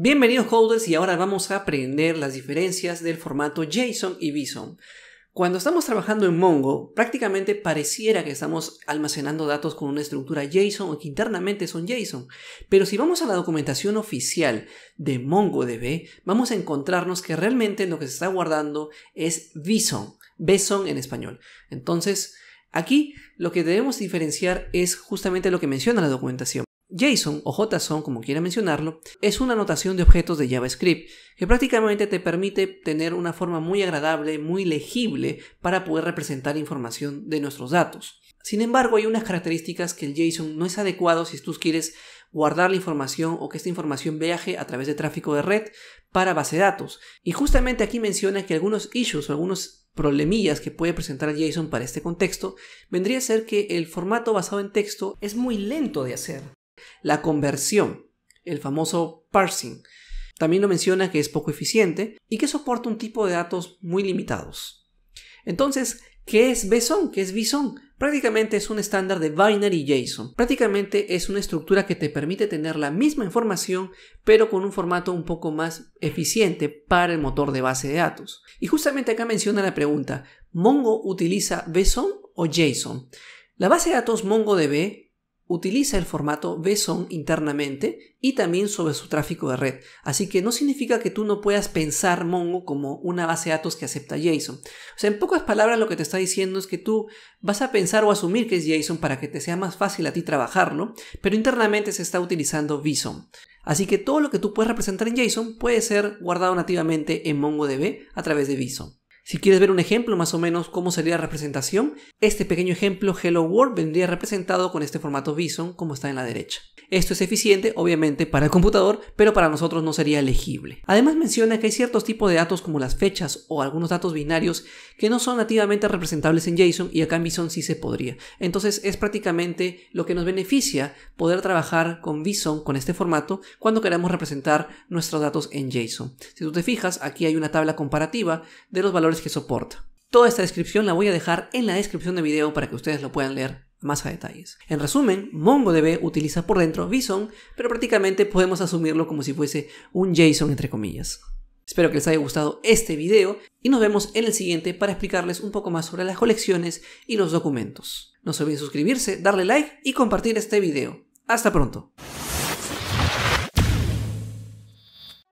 Bienvenidos holders y ahora vamos a aprender las diferencias del formato JSON y BSON. Cuando estamos trabajando en Mongo, prácticamente pareciera que estamos almacenando datos con una estructura JSON o que internamente son JSON. Pero si vamos a la documentación oficial de MongoDB, vamos a encontrarnos que realmente lo que se está guardando es BSON, BSON en español. Entonces, aquí lo que debemos diferenciar es justamente lo que menciona la documentación. JSON o JSON, como quiera mencionarlo, es una anotación de objetos de JavaScript que prácticamente te permite tener una forma muy agradable, muy legible para poder representar información de nuestros datos. Sin embargo, hay unas características que el JSON no es adecuado si tú quieres guardar la información o que esta información viaje a través de tráfico de red para base de datos. Y justamente aquí menciona que algunos issues o algunos problemillas que puede presentar JSON para este contexto vendría a ser que el formato basado en texto es muy lento de hacer. La conversión, el famoso parsing, también lo menciona que es poco eficiente y que soporta un tipo de datos muy limitados. Entonces, ¿qué es BSON? ¿Qué es BSON? Prácticamente es un estándar de binary JSON. Prácticamente es una estructura que te permite tener la misma información, pero con un formato un poco más eficiente para el motor de base de datos. Y justamente acá menciona la pregunta, ¿Mongo utiliza BSON o JSON? La base de datos MongoDB utiliza el formato BSON internamente y también sobre su tráfico de red. Así que no significa que tú no puedas pensar Mongo como una base de datos que acepta JSON. O sea, en pocas palabras lo que te está diciendo es que tú vas a pensar o asumir que es JSON para que te sea más fácil a ti trabajarlo, pero internamente se está utilizando BSON. Así que todo lo que tú puedes representar en JSON puede ser guardado nativamente en MongoDB a través de BSON. Si quieres ver un ejemplo más o menos cómo sería la representación, este pequeño ejemplo Hello World vendría representado con este formato Bison como está en la derecha. Esto es eficiente, obviamente, para el computador, pero para nosotros no sería elegible. Además menciona que hay ciertos tipos de datos como las fechas o algunos datos binarios que no son nativamente representables en JSON y acá en Bison sí se podría. Entonces es prácticamente lo que nos beneficia poder trabajar con Bison con este formato cuando queremos representar nuestros datos en JSON. Si tú te fijas, aquí hay una tabla comparativa de los valores que soporta. Toda esta descripción la voy a dejar en la descripción del video para que ustedes lo puedan leer más a detalles. En resumen, MongoDB utiliza por dentro Bison, pero prácticamente podemos asumirlo como si fuese un JSON entre comillas. Espero que les haya gustado este video y nos vemos en el siguiente para explicarles un poco más sobre las colecciones y los documentos. No se olviden suscribirse, darle like y compartir este video. Hasta pronto.